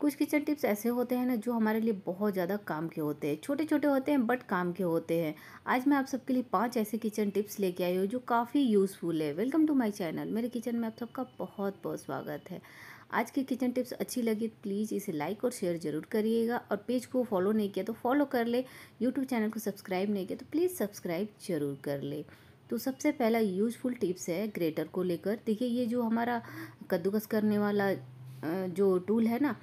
कुछ kitchen tips ऐसे होते हैं ना जो हमारे लिए बहुत ज़्यादा काम के होते हैं छोटे छोटे होते हैं बट काम के होते हैं आज मैं आप सबके लिए पांच ऐसे किचन टिप्स लेके आई हूँ जो काफ़ी यूज़फुल है वेलकम टू माय चैनल मेरे किचन में आप सबका बहुत बहुत स्वागत है आज की किचन टिप्स अच्छी लगी प्लीज़ इसे लाइक और शेयर ज़रूर करिएगा और पेज को फॉलो नहीं किया तो फॉलो कर ले यूट्यूब चैनल को सब्सक्राइब नहीं किया तो प्लीज़ सब्सक्राइब ज़रूर कर ले तो सबसे पहला यूजफुल टिप्स है ग्रेटर को लेकर देखिए ये जो हमारा कद्दूकस करने वाला जो टूल है ना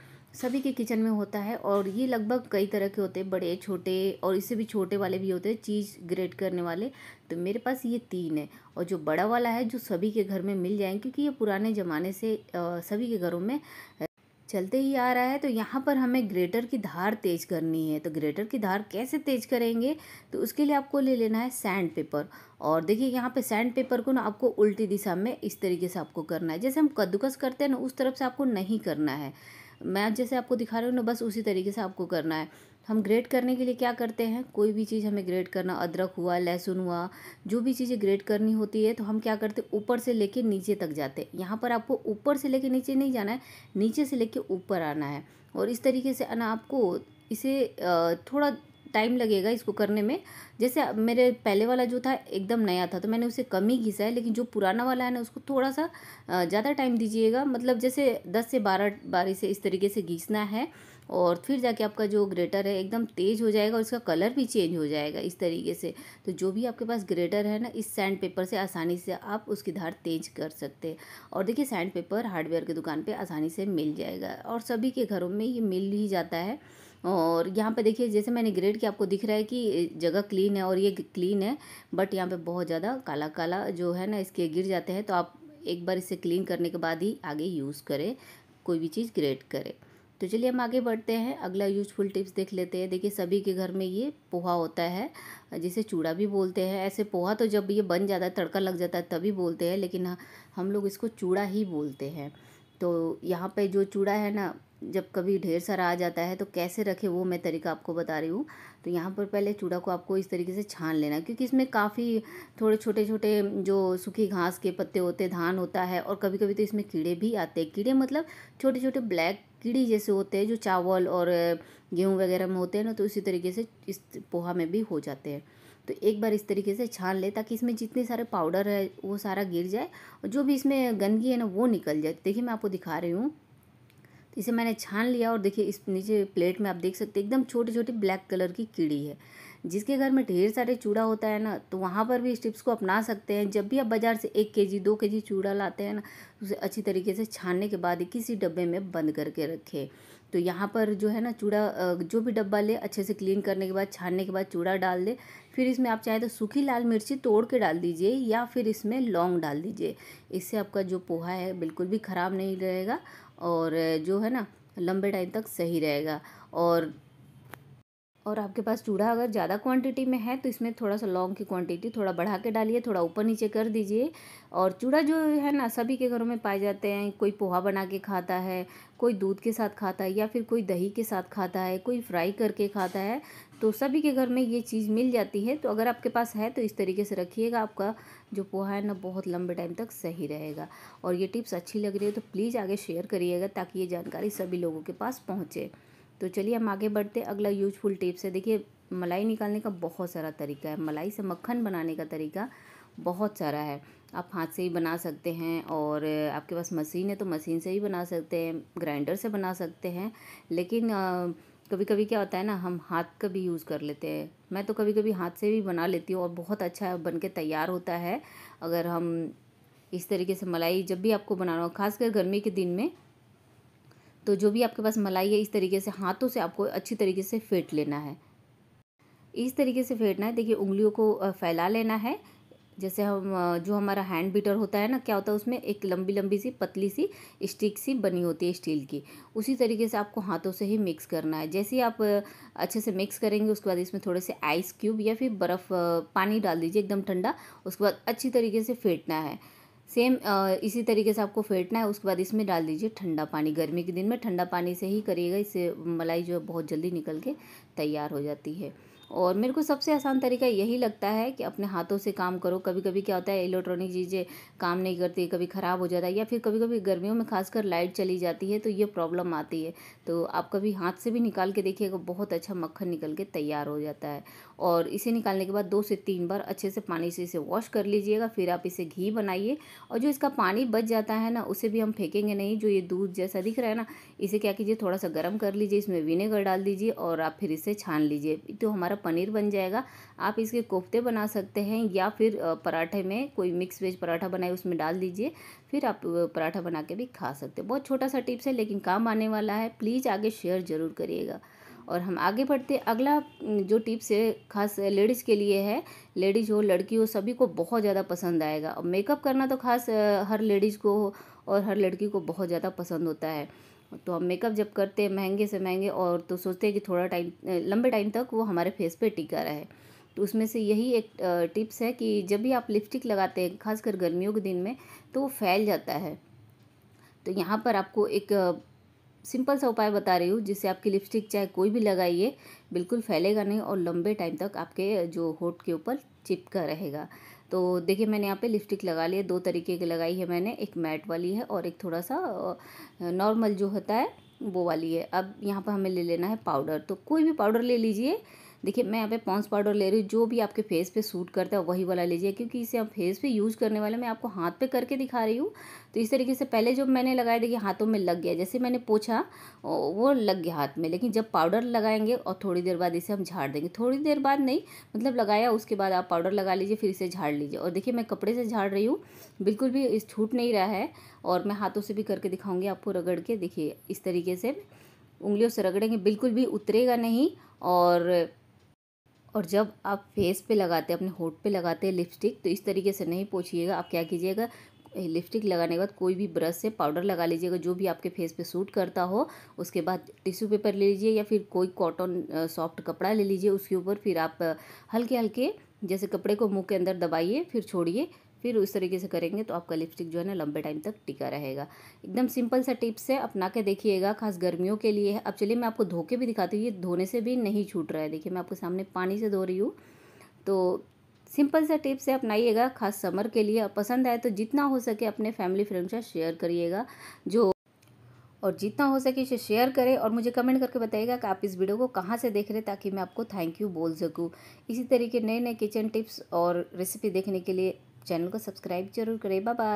सभी के किचन में होता है और ये लगभग कई तरह के होते हैं बड़े छोटे और इससे भी छोटे वाले भी होते हैं चीज़ ग्रेट करने वाले तो मेरे पास ये तीन है और जो बड़ा वाला है जो सभी के घर में मिल जाएंगे क्योंकि ये पुराने ज़माने से सभी के घरों में चलते ही आ रहा है तो यहाँ पर हमें ग्रेटर की धार तेज़ करनी है तो ग्रेटर की धार कैसे तेज़ करेंगे तो उसके लिए आपको ले लेना है सैंड पेपर और देखिए यहाँ पे सैंड पेपर को ना आपको उल्टी दिशा में इस तरीके से आपको करना है जैसे हम कद्दूकस करते हैं ना उस तरफ से आपको नहीं करना है मैं जैसे आपको दिखा रही हूँ ना बस उसी तरीके से आपको करना है हम ग्रेट करने के लिए क्या करते हैं कोई भी चीज़ हमें ग्रेट करना अदरक हुआ लहसुन हुआ जो भी चीज़ें ग्रेट करनी होती है तो हम क्या करते हैं ऊपर से लेके नीचे तक जाते हैं यहाँ पर आपको ऊपर से लेके नीचे नहीं जाना है नीचे से लेके ऊपर आना है और इस तरीके से आना आपको इसे थोड़ा टाइम लगेगा इसको करने में जैसे मेरे पहले वाला जो था एकदम नया था तो मैंने उसे कम ही घिसा है लेकिन जो पुराना वाला है ना उसको थोड़ा सा ज़्यादा टाइम दीजिएगा मतलब जैसे दस से बारह बारी से इस तरीके से घीसना है और फिर जाके आपका जो ग्रेटर है एकदम तेज़ हो जाएगा और इसका कलर भी चेंज हो जाएगा इस तरीके से तो जो भी आपके पास ग्रेटर है ना इस सैंड पेपर से आसानी से आप उसकी धार तेज कर सकते हैं और देखिए सैंड पेपर हार्डवेयर की दुकान पे आसानी से मिल जाएगा और सभी के घरों में ये मिल ही जाता है और यहाँ पे देखिए जैसे मैंने ग्रेड किया आपको दिख रहा है कि जगह क्लीन है और ये क्लीन है बट यहाँ पे बहुत ज़्यादा काला काला जो है ना इसके गिर जाते हैं तो आप एक बार इसे क्लीन करने के बाद ही आगे यूज़ करें कोई भी चीज़ ग्रेड करें तो चलिए हम आगे बढ़ते हैं अगला यूजफुल टिप्स देख लेते हैं देखिए सभी के घर में ये पोहा होता है जिसे चूड़ा भी बोलते हैं ऐसे पोहा तो जब ये बन जाता है तड़का लग जाता है तभी बोलते हैं लेकिन हम लोग इसको चूड़ा ही बोलते हैं तो यहाँ पे जो चूड़ा है ना जब कभी ढेर सारा आ जाता है तो कैसे रखें वो मैं तरीका आपको बता रही हूँ तो यहाँ पर पहले चूड़ा को आपको इस तरीके से छान लेना क्योंकि इसमें काफ़ी थोड़े छोटे छोटे जो सूखी घास के पत्ते होते धान होता है और कभी कभी तो इसमें कीड़े भी आते हैं कीड़े मतलब छोटे छोटे ब्लैक कीड़ी जैसे होते हैं जो चावल और गेहूँ वगैरह में होते हैं ना तो इसी तरीके से इस पोहा में भी हो जाते हैं तो एक बार इस तरीके से छान ले ताकि इसमें जितने सारे पाउडर है वो सारा गिर जाए और जो भी इसमें गंदगी है ना वो निकल जाए देखिए मैं आपको दिखा रही हूँ तो इसे मैंने छान लिया और देखिए इस नीचे प्लेट में आप देख सकते हैं एकदम छोटे छोटे ब्लैक कलर की कीड़ी है जिसके घर में ढेर सारे चूड़ा होता है ना तो वहाँ पर भी इस टिप्स को अपना सकते हैं जब भी आप बाज़ार से एक के जी दो के जी चूड़ा लाते हैं ना तो उसे अच्छी तरीके से छानने के बाद किसी डब्बे में बंद करके रखें तो यहाँ पर जो है ना चूड़ा जो भी डब्बा ले अच्छे से क्लीन करने के बाद छानने के बाद चूड़ा डाल दे फिर इसमें आप चाहे तो सूखी लाल मिर्ची तोड़ के डाल दीजिए या फिर इसमें लौंग डाल दीजिए इससे आपका जो पोहा है बिल्कुल भी ख़राब नहीं रहेगा और जो है ना लंबे टाइम तक सही रहेगा और और आपके पास चूड़ा अगर ज़्यादा क्वांटिटी में है तो इसमें थोड़ा सा लौंग की क्वांटिटी थोड़ा बढ़ा के डालिए थोड़ा ऊपर नीचे कर दीजिए और चूड़ा जो है ना सभी के घरों में पाए जाते हैं कोई पोहा बना के खाता है कोई दूध के साथ खाता है या फिर कोई दही के साथ खाता है कोई फ्राई करके खाता है तो सभी के घर में ये चीज़ मिल जाती है तो अगर आपके पास है तो इस तरीके से रखिएगा आपका जो पोहा है ना बहुत लंबे टाइम तक सही रहेगा और ये टिप्स अच्छी लग रही है तो प्लीज़ आगे शेयर करिएगा ताकि ये जानकारी सभी लोगों के पास पहुँचे तो चलिए हम आगे बढ़ते अगला यूजफुल टिप्स है देखिए मलाई निकालने का बहुत सारा तरीका है मलाई से मक्खन बनाने का तरीका बहुत सारा है आप हाथ से ही बना सकते हैं और आपके पास मशीन है तो मशीन से ही बना सकते हैं ग्राइंडर से बना सकते हैं लेकिन आ, कभी कभी क्या होता है ना हम हाथ का भी यूज़ कर लेते हैं मैं तो कभी कभी हाथ से भी बना लेती हूँ और बहुत अच्छा बन के तैयार होता है अगर हम इस तरीके से मलाई जब भी आपको बनाना हो खासकर गर्मी के दिन में तो जो भी आपके पास मलाई है इस तरीके से हाथों से आपको अच्छी तरीके से फेंट लेना है इस तरीके से फेंटना है देखिए उंगलियों को फैला लेना है जैसे हम जो हमारा हैंड बीटर होता है ना क्या होता है उसमें एक लंबी लंबी सी पतली सी स्टिक सी बनी होती है स्टील की उसी तरीके से आपको हाथों से ही मिक्स करना है जैसे ही आप अच्छे से मिक्स करेंगे उसके बाद इसमें थोड़े से आइस क्यूब या फिर बर्फ़ पानी डाल दीजिए एकदम ठंडा उसके बाद अच्छी तरीके से फेंटना है सेम इसी तरीके से आपको फेंटना है उसके बाद इसमें डाल दीजिए ठंडा पानी गर्मी के दिन में ठंडा पानी से ही करिएगा इससे मलाई जो है बहुत जल्दी निकल के तैयार हो जाती है और मेरे को सबसे आसान तरीका यही लगता है कि अपने हाथों से काम करो कभी कभी क्या होता है इलेक्ट्रॉनिक चीज़ें काम नहीं करती कभी ख़राब हो जाता है या फिर कभी कभी गर्मियों में खासकर लाइट चली जाती है तो ये प्रॉब्लम आती है तो आप कभी हाथ से भी निकाल के देखिएगा तो बहुत अच्छा मक्खन निकल के तैयार हो जाता है और इसे निकालने के बाद दो से तीन बार अच्छे से पानी से इसे वॉश कर लीजिएगा फिर आप इसे घी बनाइए और जो इसका पानी बच जाता है ना उसे भी हम फेंकेंगे नहीं जो ये दूध जैसा दिख रहा है ना इसे क्या कीजिए थोड़ा सा गर्म कर लीजिए इसमें विनेगर डाल दीजिए और आप फिर इसे से छान लीजिए तो हमारा पनीर बन जाएगा आप इसके कोफ्ते बना सकते हैं या फिर पराठे में कोई मिक्स वेज पराठा बनाए उसमें डाल दीजिए फिर आप पराठा बना के भी खा सकते हैं बहुत छोटा सा टिप्स है लेकिन काम आने वाला है प्लीज़ आगे शेयर ज़रूर करिएगा और हम आगे बढ़ते अगला जो टिप्स है खास लेडीज़ के लिए है लेडीज़ हो लड़की हो सभी को बहुत ज़्यादा पसंद आएगा और मेकअप करना तो खास हर लेडीज़ को और हर लड़की को बहुत ज़्यादा पसंद होता है तो हम मेकअप जब करते हैं महंगे से महंगे और तो सोचते हैं कि थोड़ा टाइम लंबे टाइम तक वो हमारे फेस पे टिका रहे तो उसमें से यही एक टिप्स है कि जब भी आप लिपस्टिक लगाते हैं खासकर गर्मियों के दिन में तो वो फैल जाता है तो यहाँ पर आपको एक सिंपल सा उपाय बता रही हूँ जिससे आपकी लिपस्टिक चाहे कोई भी लगाइए बिल्कुल फैलेगा नहीं और लंबे टाइम तक आपके जो होठ के ऊपर चिपका रहेगा तो देखिए मैंने यहाँ पे लिपस्टिक लगा लिया दो तरीके की लगाई है मैंने एक मैट वाली है और एक थोड़ा सा नॉर्मल जो होता है वो वाली है अब यहाँ पर हमें ले लेना है पाउडर तो कोई भी पाउडर ले लीजिए देखिए मैं यहाँ पे पॉन्स पाउडर ले रही हूँ जो भी आपके फेस पे सूट करता है वही वाला लीजिए क्योंकि इसे आप फेस पे यूज़ करने वाले मैं आपको हाथ पे करके दिखा रही हूँ तो इस तरीके से पहले जब मैंने लगाया देखिए हाथों में लग गया जैसे मैंने पोछा वो लग गया हाथ में लेकिन जब पाउडर लगाएंगे और थोड़ी देर बाद इसे हम झाड़ देंगे थोड़ी देर बाद नहीं मतलब लगाया उसके बाद आप पाउडर लगा लीजिए फिर इसे झाड़ लीजिए और देखिए मैं कपड़े से झाड़ रही हूँ बिल्कुल भी इस छूट नहीं रहा है और मैं हाथों से भी करके दिखाऊँगी आपको रगड़ के देखिए इस तरीके से उंगलियों से रगड़ेंगे बिल्कुल भी उतरेगा नहीं और और जब आप फेस पे लगाते हैं अपने होठ पे लगाते हैं लिपस्टिक तो इस तरीके से नहीं पोछिएगा आप क्या कीजिएगा लिपस्टिक लगाने के बाद कोई भी ब्रश से पाउडर लगा लीजिएगा जो भी आपके फेस पे सूट करता हो उसके बाद टिश्यू पेपर ले लीजिए या फिर कोई कॉटन सॉफ्ट कपड़ा ले लीजिए उसके ऊपर फिर आप हल्के हल्के जैसे कपड़े को मुँह के अंदर दबाइए फिर छोड़िए फिर उस तरीके से करेंगे तो आपका लिपस्टिक जो है ना लंबे टाइम तक टिका रहेगा एकदम सिंपल सा टिप्स है अपना के देखिएगा खास गर्मियों के लिए अब चलिए मैं आपको धोके भी दिखाती हूँ ये धोने से भी नहीं छूट रहा है देखिए मैं आपको सामने पानी से धो रही हूँ तो सिंपल सा टिप्स है अपनाइएगा खास समर के लिए पसंद आए तो जितना हो सके अपने फैमिली फ्रेंड से शेयर करिएगा जो और जितना हो सके इसे शेयर करें और मुझे कमेंट करके बताइएगा कि आप इस वीडियो को कहाँ से देख रहे हैं ताकि मैं आपको थैंक यू बोल सकूँ इसी तरीके नए नए किचन टिप्स और रेसिपी देखने के लिए चैनल को सब्सक्राइब जरूर करें बाय बाय